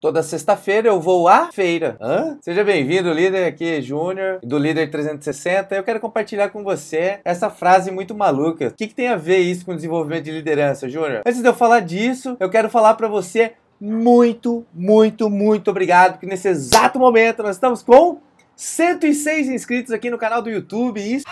Toda sexta-feira eu vou à feira. Hã? Seja bem-vindo, líder aqui Júnior, do Líder 360. Eu quero compartilhar com você essa frase muito maluca. O que, que tem a ver isso com desenvolvimento de liderança, Júnior? Antes de eu falar disso, eu quero falar para você muito, muito, muito obrigado, que nesse exato momento nós estamos com 106 inscritos aqui no canal do YouTube. Isso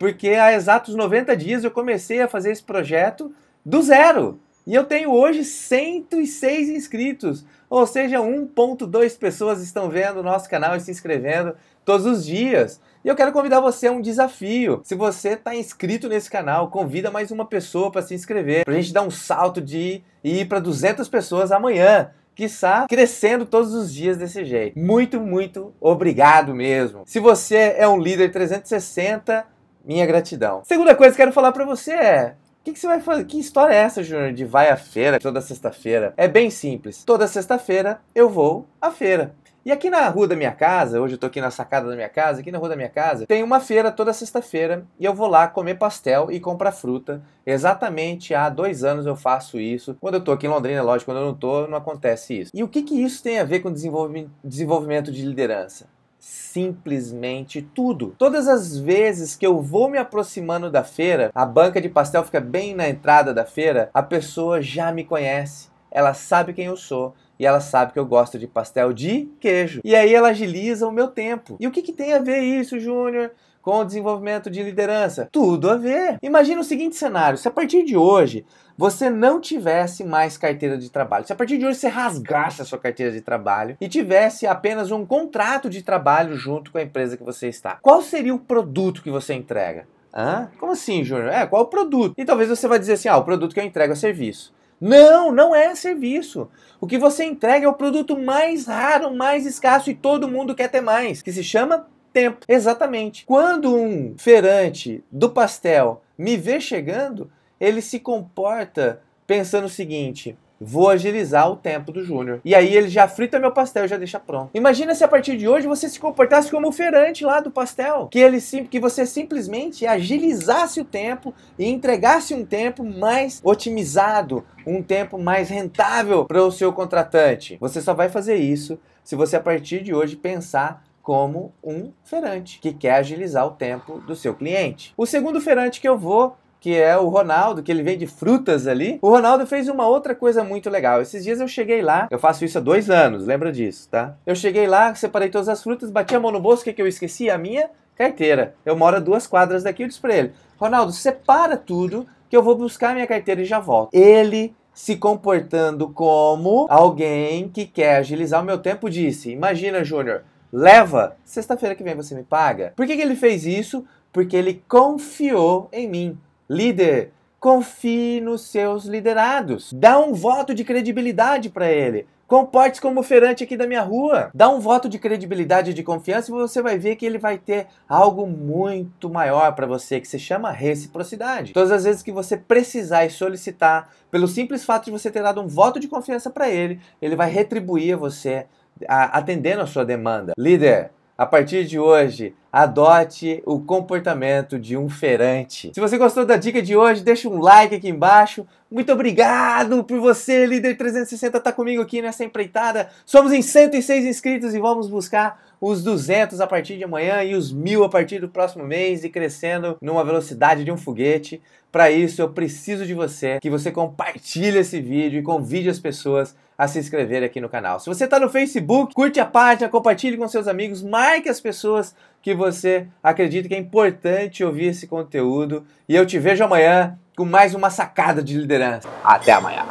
porque há exatos 90 dias eu comecei a fazer esse projeto do zero. E eu tenho hoje 106 inscritos, ou seja, 1.2 pessoas estão vendo o nosso canal e se inscrevendo todos os dias. E eu quero convidar você a um desafio. Se você está inscrito nesse canal, convida mais uma pessoa para se inscrever, para a gente dar um salto de ir para 200 pessoas amanhã que está crescendo todos os dias desse jeito. Muito, muito obrigado mesmo. Se você é um líder 360, minha gratidão. Segunda coisa que quero falar para você é: que, que você vai fazer? Que história é essa, Júnior, de vai à feira toda sexta-feira? É bem simples. Toda sexta-feira eu vou à feira. E aqui na rua da minha casa, hoje eu tô aqui na sacada da minha casa, aqui na rua da minha casa, tem uma feira toda sexta-feira e eu vou lá comer pastel e comprar fruta. Exatamente há dois anos eu faço isso. Quando eu tô aqui em Londrina, lógico, quando eu não tô, não acontece isso. E o que que isso tem a ver com desenvolvimento de liderança? simplesmente tudo. Todas as vezes que eu vou me aproximando da feira, a banca de pastel fica bem na entrada da feira, a pessoa já me conhece ela sabe quem eu sou e ela sabe que eu gosto de pastel de queijo. E aí ela agiliza o meu tempo. E o que, que tem a ver isso, Júnior? Com o desenvolvimento de liderança? Tudo a ver. Imagina o seguinte cenário: se a partir de hoje você não tivesse mais carteira de trabalho, se a partir de hoje você rasgasse a sua carteira de trabalho e tivesse apenas um contrato de trabalho junto com a empresa que você está, qual seria o produto que você entrega? Hã? Como assim, Júnior? É, qual o produto? E talvez você vá dizer assim: ah, o produto que eu entrego é serviço. Não, não é serviço. O que você entrega é o produto mais raro, mais escasso e todo mundo quer ter mais, que se chama tempo. Exatamente. Quando um feirante do pastel me vê chegando, ele se comporta pensando o seguinte: vou agilizar o tempo do Júnior. E aí ele já frita meu pastel e já deixa pronto. Imagina se a partir de hoje você se comportasse como o feirante lá do pastel, que ele que você simplesmente agilizasse o tempo e entregasse um tempo mais otimizado, um tempo mais rentável para o seu contratante. Você só vai fazer isso se você a partir de hoje pensar como um feirante que quer agilizar o tempo do seu cliente. O segundo feirante que eu vou que é o Ronaldo, que ele vende frutas ali. O Ronaldo fez uma outra coisa muito legal. Esses dias eu cheguei lá, eu faço isso há dois anos, lembra disso, tá? Eu cheguei lá, separei todas as frutas, bati a mão no bolso, o que, que eu esqueci? A minha carteira. Eu moro a duas quadras daqui, eu disse pra ele, Ronaldo, separa tudo que eu vou buscar minha carteira e já volto. Ele se comportando como alguém que quer agilizar o meu tempo disse, imagina, Júnior, leva, sexta-feira que vem você me paga. Por que, que ele fez isso? Porque ele confiou em mim. Líder, confie nos seus liderados. Dá um voto de credibilidade para ele. Comporte-se como feirante aqui da minha rua. Dá um voto de credibilidade e de confiança e você vai ver que ele vai ter algo muito maior para você, que se chama reciprocidade. Todas as vezes que você precisar e solicitar, pelo simples fato de você ter dado um voto de confiança para ele, ele vai retribuir a você a, atendendo a sua demanda. Líder, a partir de hoje, adote o comportamento de um feirante. Se você gostou da dica de hoje, deixa um like aqui embaixo. Muito obrigado por você, líder 360, tá comigo aqui nessa empreitada. Somos em 106 inscritos e vamos buscar os 200 a partir de amanhã e os mil a partir do próximo mês e crescendo numa velocidade de um foguete. Para isso, eu preciso de você, que você compartilhe esse vídeo e convide as pessoas a se inscrever aqui no canal. Se você está no Facebook, curte a página, compartilhe com seus amigos, marque as pessoas que você acredita que é importante ouvir esse conteúdo. E eu te vejo amanhã com mais uma sacada de liderança. Até amanhã.